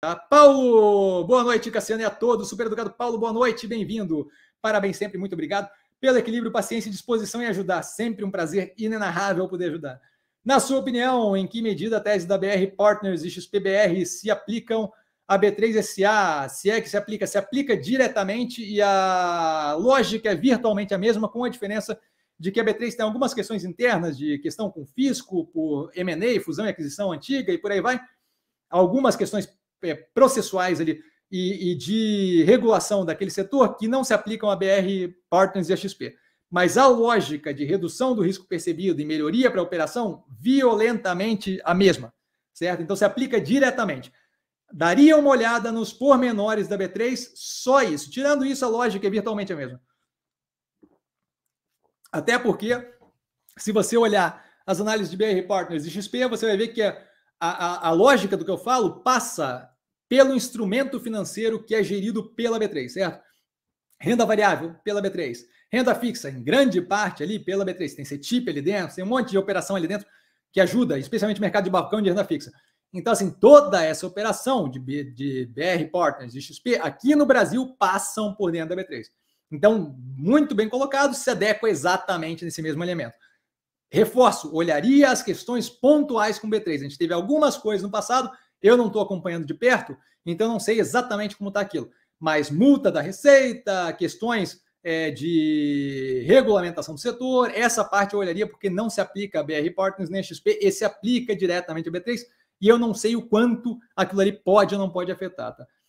Ah, Paulo, boa noite, Cassiano e a todos. Super educado Paulo, boa noite, bem-vindo. Parabéns sempre, muito obrigado pelo equilíbrio, paciência e disposição em ajudar. Sempre um prazer inenarrável poder ajudar. Na sua opinião, em que medida a tese da BR Partners e XPBR se aplicam à B3SA? Se é que se aplica, se aplica diretamente e a lógica é virtualmente a mesma, com a diferença de que a B3 tem algumas questões internas de questão com fisco, por M&A, fusão e aquisição antiga e por aí vai. Algumas questões é, processuais ali e, e, de regulação daquele setor que não se aplicam a BR Partners e a XP. Mas a lógica de redução do risco percebido e melhoria para a operação, violentamente a mesma, certo? Então se aplica diretamente. Daria uma olhada nos pormenores da B3, só isso. Tirando isso, a lógica é virtualmente a mesma. Até porque, se você olhar as análises de BR Partners e XP, você vai ver que a, a, a lógica do que eu falo passa pelo instrumento financeiro que é gerido pela B3, certo? Renda variável pela B3. Renda fixa, em grande parte ali pela B3. Tem CETIP ali dentro, tem um monte de operação ali dentro que ajuda, especialmente mercado de balcão de renda fixa. Então, assim, toda essa operação de, B, de BR Partners, de XP, aqui no Brasil, passam por dentro da B3. Então, muito bem colocado, se adequa exatamente nesse mesmo elemento. Reforço, olharia as questões pontuais com B3. A gente teve algumas coisas no passado eu não estou acompanhando de perto, então não sei exatamente como está aquilo. Mas multa da Receita, questões é, de regulamentação do setor, essa parte eu olharia porque não se aplica a BR Partners nem a XP, e se aplica diretamente a B3, e eu não sei o quanto aquilo ali pode ou não pode afetar. Tá?